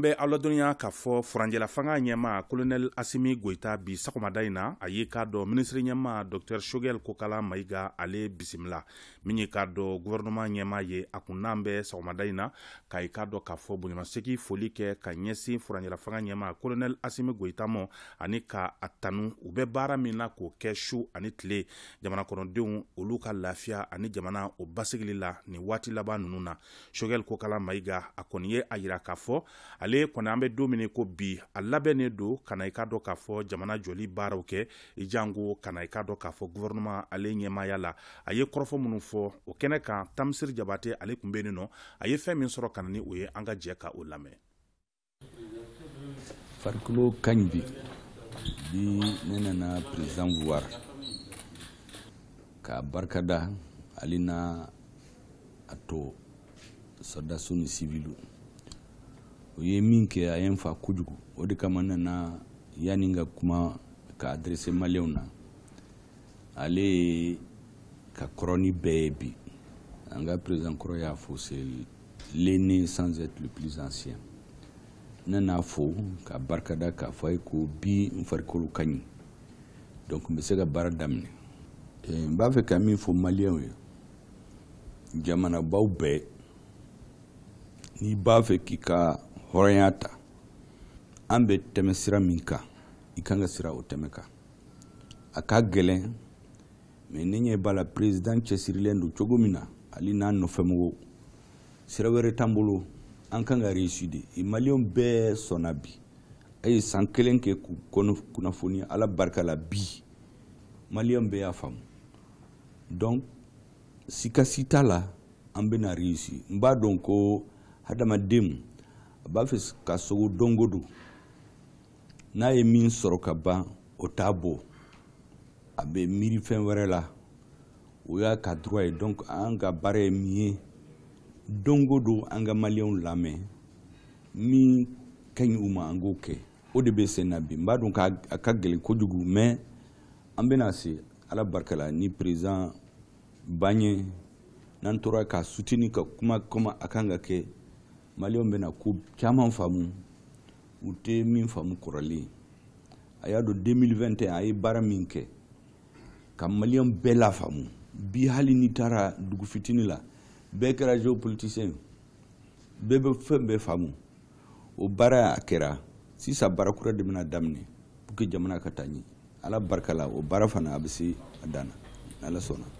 n bɛ aw ladɔniya k'a fɔ furanjɛla fanga ɲɛma kolonɛl asimi goyita bi sagomada in na a ye k'a dɔ minisiri ɲɛma dɔktɛr shogɛl kokala mayiga ale bisimila min ye k'a dɔn guvɛrɛnɛman ɲɛma ye a kun n'an bɛ sagomada in na ka i k'a k'a fɔ foli kɛ ka ɲɛsin furanjɛla fanga ɲɛma kolonɛl asimi goyita mɔ ani ka a tanu u bɛ baara min na k'o kɛ su ani tile jamana kɔnɔdenw olu ka lafiya ani jamana o basigili la nin waati laban ninnu na shogɛl kokala mayiga a kɔni ye a yira k'a fɔ ale kɔni an bɛ don min ko bi a labɛnnen don ka na i ka dɔn k'a fɔ jamana jɔli baaraw kɛ i jango ka na i ka dɔn k'a fɔ guvɛrɛnɛma ale ɲɛmaaya la a ye kɔrɔfɔ minnu fɔ o kɛnɛ kan tamisiri jabate ale tun bɛ nin nɔ a ye fɛn min sɔrɔ ka na ni o ye an ka jɛ ka o lamɛn farikolo ka ɲi bi bi ne nana president voir ka barikada hali na a to sɔrɔdasiw ni sivilu o ye min kɛ a ye n fa kojugu o de kama nana yani ka kuma ka adrese maliyɛw na ale ye ka kɔrɔni bɛɛ ye bi an ka président kɔrɔ y'a fo se lene sans être le plus ancien ne n'a fo ka barikada k'a fɔ a ye ko bi n farikolo ka ɲi donc n bɛ se ka baara daminɛ n e, b'a fɛ ka min fɔ maliyɛnw ye jamanabaw bɛɛ n'i b'a fɛ k'i ka hɔrɔnya ta an bɛ tɛmɛ sira min kan i kan ka sira o tɛmɛ kan a ka gɛlɛn mɛ ne ɲɛ b'a la peresidan cɛsirilen don cogo min na hali n'a nɔfɛmɔgɔw sira wɛrɛ t'an bolo an kan ka reesi de maliyɛnw bɛɛ sɔnna bi a ye san kelen kɛ k'u kunnafoni ala barika la bi maliyɛnw bɛɛ y'a faamu donc sikasi t'a la an bɛna reesi n b'a dɔn ko hadamadenw b'a fɛ ka sogo dongo don n'a ye min sɔrɔ ka ban o t'a bɔ a bɛ miiri fɛn wɛrɛ la o y'a ka droit ye donc an ka baara ye min ye dongo don an ka maliyɛnw lamɛn min ka ɲi u ma an k'o kɛ o de bɛ sen na bi n b'a dɔn k'a ka gɛlɛn kojugu mais an bɛna se ala barika la ni président Bagne n'an tora ka soutenir ka kuma kɔmi a kan ka kɛ maliyɛnw bena ko caaman faamu u tɛ min faamu kɔrɔlen a y'a dɔn 2021 a ye baara min kɛ ka maliyɛn bɛɛ la faamu bi hali n'i taara dugu fitini la bɛɛ kɛra géopoliticien bɛɛ bɛ fɛn bɛɛ faamu o baara a kɛra sisa baara kura de bɛna daminɛ pour jamana ka taa ala barikala o baara fana a bɛ se a dan na ala sɔnna